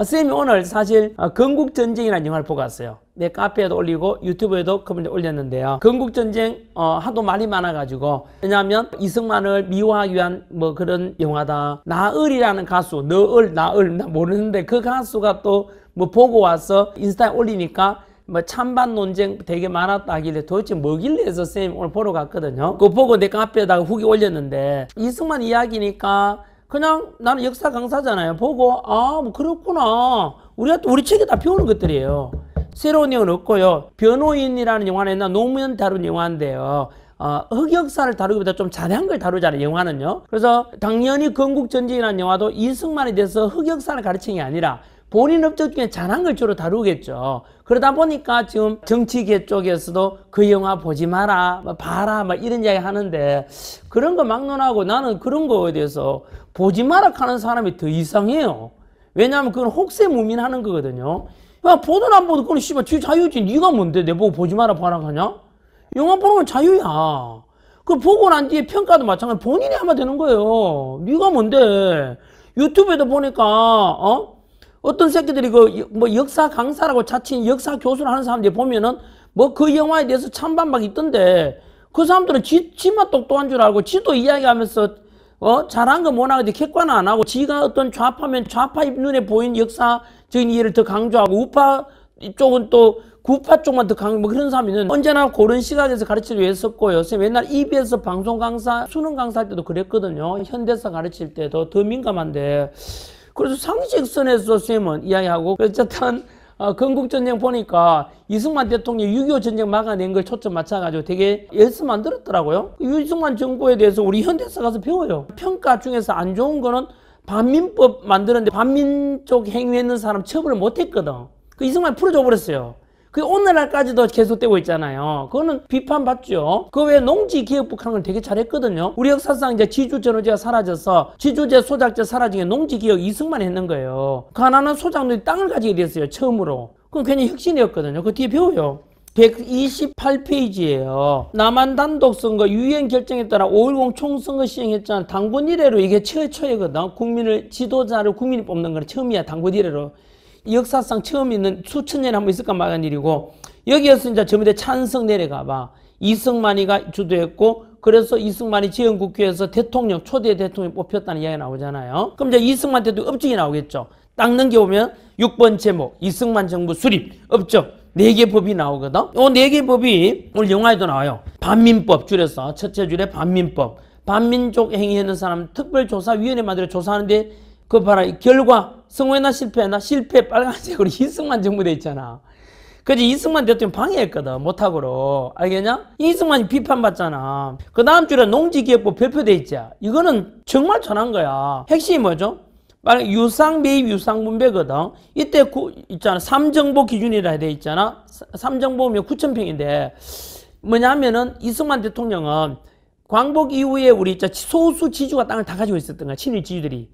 아, 쌤이 오늘 사실 아, 건국전쟁이라는 영화를 보고 왔어요. 내 카페에도 올리고 유튜브에도 그분들 올렸는데요. 건국전쟁 어, 하도 말이 많아가지고 왜냐하면 이승만을 미워하기 위한 뭐 그런 영화다. 나을이라는 가수, 너을, 나을 나 모르는데 그 가수가 또 뭐 보고 와서 인스타에 올리니까 뭐 찬반 논쟁 되게 많았다 하길래 도대체 뭐길래 해서 선생쌤 오늘 보러 갔거든요. 그거 보고 내 카페에다가 후기 올렸는데 이승만 이야기니까 그냥 나는 역사 강사잖아요. 보고 아뭐 그렇구나. 우리가 또 우리 책에 다 배우는 것들이에요. 새로운 내용은 없고요. 변호인이라는 영화는 옛날 노무현 다룬 영화인데요. 어, 흑역사를 다루기보다 좀 자세한 걸다루잖아요 영화는요. 그래서 당연히 건국전쟁이라는 영화도 이승만에 대해서 흑역사를 가르치는 게 아니라 본인 업적 중에 잘한 걸 주로 다루겠죠. 그러다 보니까 지금 정치계 쪽에서도 그 영화 보지 마라, 뭐 봐라, 막 뭐 이런 이야기 하는데 그런 거 막론하고 나는 그런 거에 대해서 보지 마라 하는 사람이 더 이상해요. 왜냐하면 그건 혹세무민하는 거거든요. 야, 보든 안 보든 그건 씨발 지 자유지. 네가 뭔데 내 보고 보지 마라 봐라 하냐? 영화 보는 건 자유야. 그 보고 난 뒤에 평가도 마찬가지 본인이 하면 되는 거예요. 네가 뭔데? 유튜브에도 보니까 어? 어떤 새끼들이 그 뭐 역사 강사라고 자칭 역사 교수를 하는 사람들 이 보면은 뭐 그 영화에 대해서 찬반 막 있던데 그 사람들은 지, 지만 똑똑한 줄 알고 지도 이야기하면서 어 잘한 거 못하는데 객관화안 하고 지가 어떤 좌파면 좌파 눈에 보인 역사적인 이해를 더 강조하고 우파 쪽은 또 구파 쪽만 더 강 뭐 그런 사람이는 언제나 고른 시각에서 가르치기 위해서고요. 선생님 옛날 EBS 방송 강사 수능 강사 할 때도 그랬거든요. 현대사 가르칠 때도 더 민감한데 그래서 상식선에서 쌤은 이야기하고 어쨌든 어, 건국전쟁 보니까 이승만 대통령 6.25 전쟁 막아낸 걸 초점 맞춰가지고 되게 예스 만들었더라고요. 이승만 정부에 대해서 우리 현대사 가서 배워요. 평가 중에서 안 좋은 거는 반민법 만드는데 반민 쪽 행위했는 사람 처벌을 못했거든. 그 이승만 풀어줘 버렸어요. 그 오늘날까지도 계속되고 있잖아요. 그거는 비판받죠. 그 외에 농지 기획북 하는 걸 되게 잘했거든요. 우리 역사상 이제 지주 전후제가 사라져서 지주제 소작제 사라진 게 농지 기획 이승만 했는 거예요. 그 하나는 소작들이 땅을 가지게 됐어요. 처음으로. 그건 괜히 혁신이었거든요. 그 뒤에 배워요. 128페이지예요. 남한 단독 선거 유엔 결정에 따라 5.10 총선거 시행했잖아. 당군 이래로 이게 최초이거든. 그 국민을 지도자를 국민이 뽑는 건 처음이야. 당군 이래로 역사상 처음 있는 수천 년에 한번 있을까 말한 일이고 여기에서 이제 저번에 찬성 내려가봐 이승만이가 주도했고 그래서 이승만이 지연국회에서 대통령 초대 대통령 뽑혔다는 이야기가 나오잖아요. 그럼 이제 이승만 때도 업적이 나오겠죠. 딱 넘겨보면 6번 제목 이승만 정부 수립 업적 네 개 법이 나오거든. 요네개 법이 오늘 영화에도 나와요. 반민법 줄여서 첫째 줄에 반민법. 반민족 행위하는 사람 특별조사위원회 만들어 조사하는데 그 봐라 결과 성공했나 실패했나 실패 빨간색으로 이승만 정부 돼 있잖아. 그지 이승만 대통령 방해했거든 못하고로 알겠냐? 이승만이 비판받잖아. 그 다음 주에 농지기획법 발표돼 있자 이거는 정말 전한 거야. 핵심이 뭐죠? 유상 매입 유상 분배거든. 이때 구, 있잖아 삼정보 기준이라 돼 있잖아. 삼정보면 9천 평인데 뭐냐면은 이승만 대통령은 광복 이후에 우리 소수 지주가 땅을 다 가지고 있었던 거야 친일 지주들이.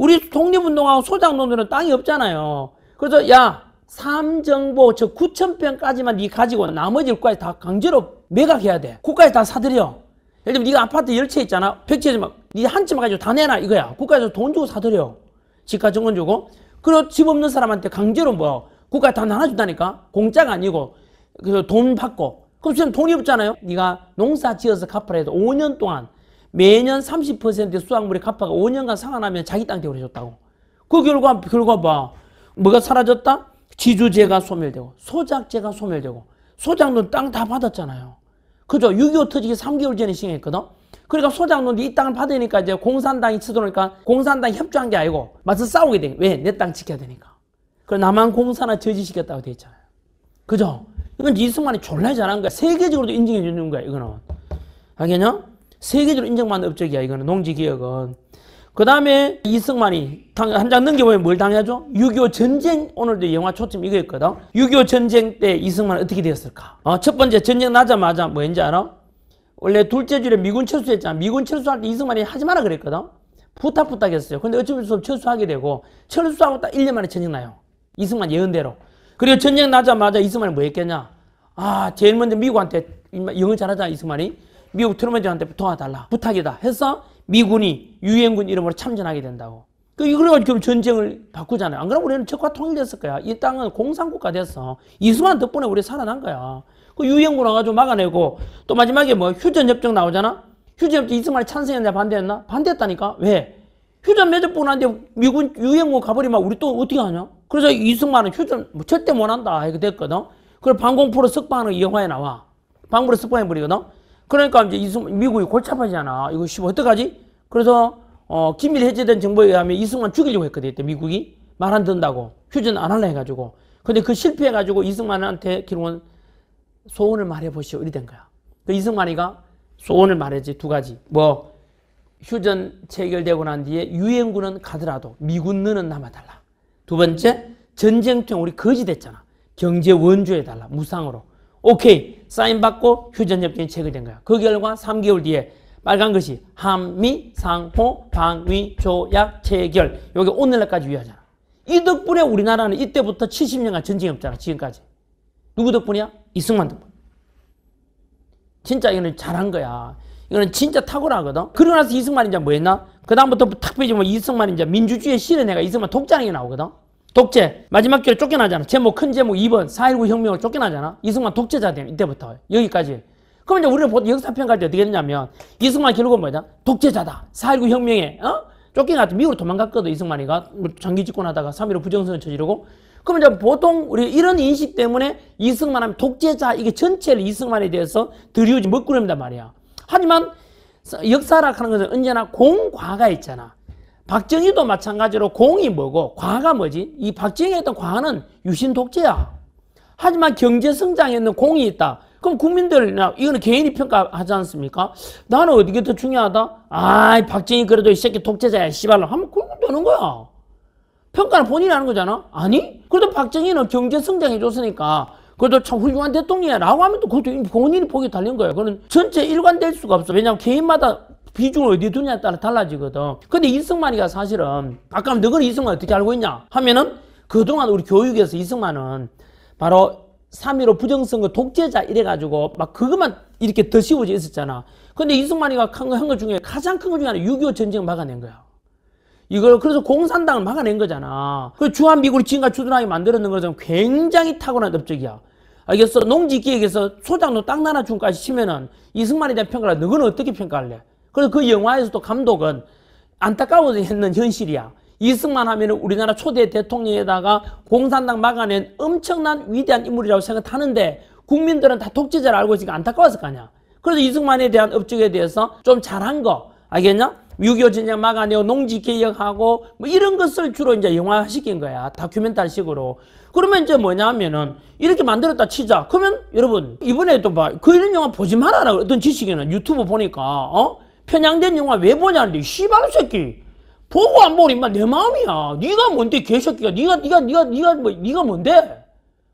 우리 독립운동하고 소장농들은 땅이 없잖아요. 그래서 야 삼정보 저 9천평까지만 네 가지고 나머지 일까지 다 강제로 매각해야 돼. 국가에 다 사들여. 예를 들면 네가 아파트 열 채 있잖아. 백채 막네한 채만 가지고 다 내놔 이거야. 국가에서 돈 주고 사들여. 집가 정원 주고. 그리고 집 없는 사람한테 강제로 뭐 국가에 다 나눠준다니까. 공짜가 아니고 그래서돈 받고. 그럼 지금 돈이 없잖아요. 네가 농사 지어서 갚아라 해도 5년 동안 매년 30%의 수확물의 가파가 5년간 상환하면 자기 땅때문에 해줬다고. 그 결과, 결과 봐. 뭐가 사라졌다? 지주제가 소멸되고, 소작제가 소멸되고, 소작론 땅다 받았잖아요. 그죠? 6.25 터지기 3개월 전에 시행했거든? 그러니까 소작론도 이 땅을 받으니까 이제 공산당이 치도니까 공산당이 협조한 게 아니고, 맞서 싸우게 돼. 왜? 내 땅 지켜야 되니까. 그래, 남한 공산화 저지시켰다고 돼 있잖아요. 그죠? 이건 이승만이 졸라 잘한 거야. 세계적으로도 인정해 주는 거야, 이거는. 알겠냐? 세계적으로 인정받는 업적이야, 이거는. 농지개혁은. 그 다음에 이승만이 한 장 넘겨보면 뭘당해야죠6.25 전쟁, 오늘도 영화 초점 이거였거든. 6.25 전쟁 때이승만 어떻게 되었을까? 어, 첫 번째 전쟁 나자마자 뭐인지 알아? 원래 둘째 줄에 미군 철수했잖아. 미군 철수할 때 이승만이 하지 마라 그랬거든. 부탁부탁 했어요. 근데 어쩔 수없 철수하게 되고 철수하고 딱 1년 만에 전쟁 나요. 이승만 예언대로. 그리고 전쟁 나자마자 이승만이 뭐 했겠냐? 아, 제일 먼저 미국한테 영어 잘하잖아 이승만이. 미국 트럼프한테 도와달라 부탁이다 해서 미군이 유엔군 이름으로 참전하게 된다고. 그 이걸 지금 전쟁을 바꾸잖아요. 안 그러면 우리는 적과 통일됐을 거야. 이 땅은 공산국가 됐어. 이수만 덕분에 우리 살아난 거야. 그 유엔군 와가지고 막아내고 또 마지막에 뭐 휴전협정 나오잖아. 휴전협정 이승만이 찬성했냐 반대했나? 반대했다니까. 왜? 휴전 맺어보고 데 미군 유엔군 가버리면 우리 또 어떻게 하냐? 그래서 이승만은 휴전 뭐 절대 못한다 이렇게 됐거든. 그걸 방공포로 석방하는 영화에 나와. 방공포로 석방해버리거든. 그러니까 이제 이승 미국이 골차파잖아. 이거 씨 어떡하지? 그래서 어, 기밀 해제된 정보에 의하면 이승만 죽이려고 했거든 이때 미국이 말안 듣는다고 휴전 안 할라 해가지고 근데 그 실패해가지고 이승만한테 결국은 소원을 말해보시오 이리 된 거야. 그 이승만이가 소원을 말했지 두 가지 뭐 휴전 체결되고 난 뒤에 유엔군은 가더라도 미군 너는 남아달라. 두 번째 전쟁통 우리 거지됐잖아. 경제 원조해달라 무상으로. 오케이. 사인받고 휴전협정이 체결된 거야. 그 결과 3개월 뒤에 빨간 것이 한미 상호 방위 조약 체결. 여기 오늘날까지 유효하잖아. 이 덕분에 우리나라는 이때부터 70년간 전쟁이 없잖아. 지금까지. 누구 덕분이야? 이승만 덕분. 진짜 이거는 잘한 거야. 이거는 진짜 탁월하거든. 그러고 나서 이승만이 제뭐 했나? 그다음부터 탁 빼지면 이승만이 제 민주주의 시대 내가 이승만 독자랑이 나오거든. 독재. 마지막 주에 쫓겨나잖아. 제목, 뭐 큰 제목 2번. 4.19 혁명을 쫓겨나잖아. 이승만 독재자 됨 이때부터. 여기까지. 그럼 이제 우리는 역사평가할 때 어떻게 했냐면, 이승만 결국은 뭐냐? 독재자다. 4.19 혁명에, 어? 쫓겨나서 미국으로 도망갔거든, 이승만이가. 뭐 장기 집권하다가 3.15 부정선을 저지르고. 그러면 이제 보통 우리 이런 인식 때문에 이승만 하면 독재자, 이게 전체를 이승만에 대해서 들이우지 먹구름이단 말이야. 하지만 역사락 하는 것은 언제나 공과가 있잖아. 박정희도 마찬가지로 공이 뭐고 과가 뭐지? 이 박정희가 했던 과는 유신 독재야. 하지만 경제 성장에는 공이 있다. 그럼 국민들이나 이거는 개인이 평가하지 않습니까? 나는 어디게더 중요하다? 아이 박정희 그래도 이 새끼 독재자야 씨발로 하면 그런면 되는 거야. 평가는 본인이 하는 거잖아. 아니? 그래도 박정희는 경제 성장해 줬으니까 그래도 참 훌륭한 대통령이야 라고 하면 또 그것도 본인이 보기 달린 거예요. 그는 전체 일관될 수가 없어. 왜냐하면 개인마다 비중을 어디에 두냐에 느 따라 달라지거든. 근데 이승만이가 사실은 아까 너는 이승만 어떻게 알고 있냐 하면은 그동안 우리 교육에서 이승만은 바로 3.15 부정선거 독재자 이래가지고 막 그것만 이렇게 더 씌워져 있었잖아. 근데 이승만이가 한 거, 한거 중에 가장 큰 거 중에 하나 6.25 전쟁을 막아낸 거야. 이걸 그래서 공산당을 막아낸 거잖아. 그 주한미군을 지금까지 주둔하게 만들었는 것은 굉장히 타고난 업적이야. 알겠어? 농지기획에서 소장도 땅 나눠준까지 치면은 이승만에 대한 평가를 너는 어떻게 평가할래? 그래서 그 영화에서도 감독은 안타까워서 했는 현실이야. 이승만 하면 우리나라 초대 대통령에다가 공산당 막아낸 엄청난 위대한 인물이라고 생각하는데 국민들은 다 독재자를 알고 있으니까 안타까웠을 거 아니야. 그래서 이승만에 대한 업적에 대해서 좀 잘한 거 알겠냐? 6.25 전쟁 막아내고 농지 개혁하고 뭐 이런 것을 주로 이제 영화시킨 거야. 다큐멘터리식으로. 그러면 이제 뭐냐면은 이렇게 만들었다 치자. 그러면 여러분 이번에도 봐. 그 이런 영화 보지 말아라. 어떤 지식에는 유튜브 보니까 어? 편향된 영화 왜 보냐는데 씨발 새끼 보고 안 보니 인마 내 마음이야 네가 뭔데 개새끼가 네가 네가 네가 네가 뭐 네가 뭔데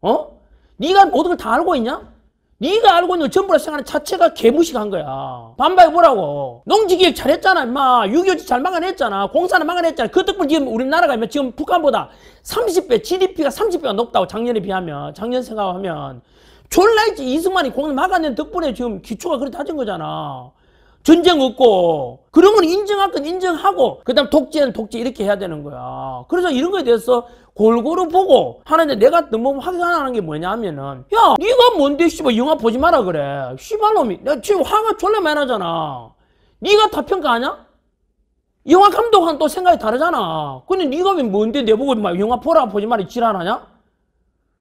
어 네가 모든 걸 다 알고 있냐 네가 알고 있는 전부 다 생각하는 자체가 개무식한 거야 반발해 보라고 농지기획 잘했잖아 인마 6.25지 잘 막아냈잖아 공사는 막아냈잖아 그 덕분에 지금 우리나라가 인마 지금 북한보다 30배 GDP가 30배가 높다고 작년에 비하면 작년 생각하면 졸라있지 이승만이 공을 막아낸 덕분에 지금 기초가 그렇게 다진 거잖아 전쟁 없고 그런 건 인정할 건 인정하고 그다음 독재는 독재 이렇게 해야 되는 거야. 그래서 이런 거에 대해서 골고루 보고 하는데 내가 너무 확인하는 게 뭐냐면은 야 네가 뭔데 씨발 영화 보지 마라 그래. 씨발놈이 내가 지금 화가 졸라 많아잖아. 네가 다 평가하냐? 영화 감독은 또 생각이 다르잖아. 근데 네가 왜 뭔데 내보고 막 영화 보라 보지 말이 지랄하냐?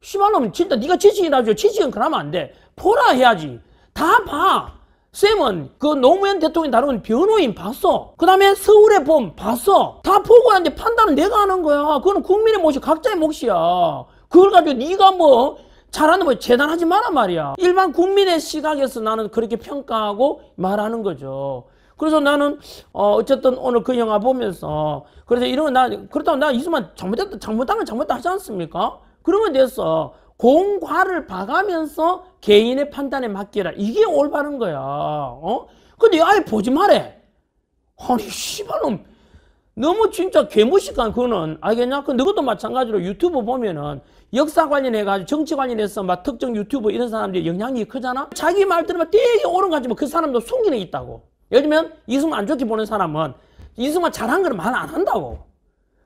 씨발놈 진짜 네가 지식이라죠. 지식은 그러면 안 돼. 보라 해야지. 다 봐. 쌤은 그 노무현 대통령 이 다루는 변호인 봤어. 그 다음에 서울의 봄 봤어. 다 보고 하는데 판단은 내가 하는 거야. 그건 국민의 몫이 각자의 몫이야. 그걸 가지고 네가 뭐 잘하는 거 재단하지 마란 말이야. 일반 국민의 시각에서 나는 그렇게 평가하고 말하는 거죠. 그래서 나는 어 어쨌든 오늘 그 영화 보면서 그래서 이런 나 그렇다고 나 이수만 잘못했다 잘못한 건 잘못했다 하지 않습니까? 그러면 됐어. 공과를 봐가면서 개인의 판단에 맡기라. 이게 올바른 거야. 어? 근데 아예 보지 말해. 아니, 씨발놈. 너무 진짜 괴무식한 그거는 알겠냐? 그 너것도 마찬가지로 유튜브 보면은 역사 관련해가지고 정치 관련해서 막 특정 유튜브 이런 사람들이 영향이 크잖아? 자기 말대로 막 되게 옳은 거지만 그 사람도 속기는 있다고. 예를 들면 이승만 안 좋게 보는 사람은 이승만 잘한 거는 말 안 한다고.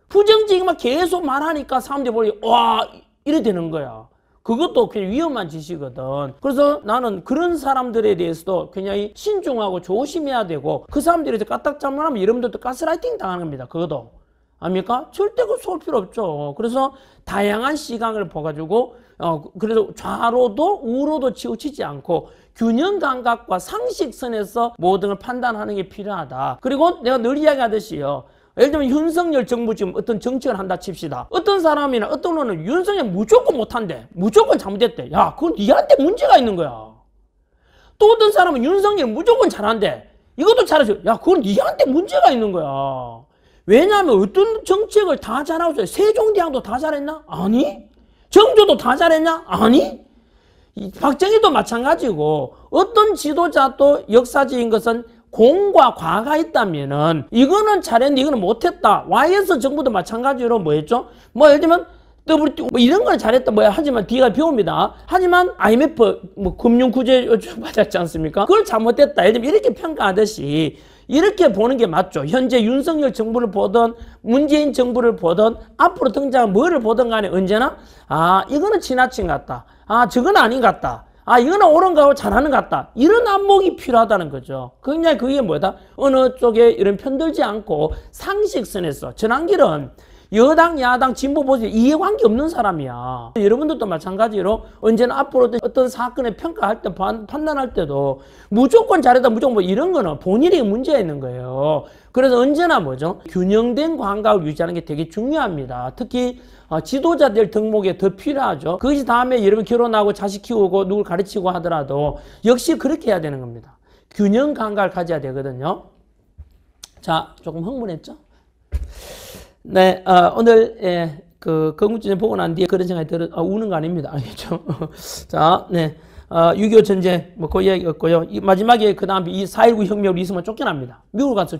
부정적인 막 계속 말하니까 사람들이 보니 와 이래 되는 거야. 그것도 굉장히 위험한 짓이거든. 그래서 나는 그런 사람들에 대해서도 굉장히 신중하고 조심해야 되고 그사람들이대해 까딱 잘못하면 여러분들도 가스라이팅 당하는 겁니다. 그것도. 아닙니까? 절대 그쏠 필요 없죠. 그래서 다양한 시각을 봐가지고 어, 그래서 좌로도 우로도 치우치지 않고 균형 감각과 상식선에서 모든 걸 판단하는 게 필요하다. 그리고 내가 늘 이야기하듯이요. 예를 들면 윤석열 정부 지금 어떤 정책을 한다 칩시다. 어떤 사람이나 어떤 언론은 윤석열 무조건 못한대. 무조건 잘못했대. 야, 그건 니한테 문제가 있는 거야. 또 어떤 사람은 윤석열 무조건 잘한대. 이것도 잘하죠. 야, 그건 니한테 문제가 있는 거야. 왜냐하면 어떤 정책을 다 잘하고 있어요. 세종대왕도 다 잘했나? 아니. 정조도 다 잘했냐? 아니. 박정희도 마찬가지고 어떤 지도자도 역사적인 것은 공과 과가 있다면은 이거는 잘했는데 이거는 못했다. Y에서 정부도 마찬가지로 뭐였죠? 뭐 예를 들면 WT 뭐 이런 걸 잘했다 뭐야 하지만 D가 비옵니다. 하지만 IMF 뭐 금융 구제 요청 받았지 않습니까? 그걸 잘못했다. 예를 들면 이렇게 평가하듯이 이렇게 보는 게 맞죠. 현재 윤석열 정부를 보던 문재인 정부를 보던 앞으로 등장한 뭐를 보던 간에 언제나 아 이거는 지나친 것 같다. 아 저건 아닌 것 같다. 아 이거는 옳은가 하고 잘하는 것 같다. 이런 안목이 필요하다는 거죠. 그냥 그러니까 그게 뭐다? 어느 쪽에 이런 편들지 않고 상식선에서 전환길은 여당, 야당, 진보, 보수 이해관계 없는 사람이야. 여러분들도 마찬가지로 언제나 앞으로 어떤 사건을 평가할 때, 판단할 때도 무조건 잘했다, 무조건 뭐 이런 거는 본인이 문제가 있는 거예요. 그래서 언제나 뭐죠? 균형된 관각을 유지하는 게 되게 중요합니다. 특히 어, 지도자들 덕목에 더 필요하죠. 그것이 다음에 여러분 결혼하고 자식 키우고 누굴 가르치고 하더라도 역시 그렇게 해야 되는 겁니다. 균형 감각을 가져야 되거든요. 자, 조금 흥분했죠? 네, 어, 오늘 예, 그 건국전쟁 보고 난 뒤에 그런 생각이 들어 아, 우는 거 아닙니다. 알겠죠? 자, 네. 어, 6.25 전쟁, 뭐, 그이기였고요 이, 마지막에, 그 다음에 이4.19 혁명으로 이승만 쫓겨납니다. 미국으로 가서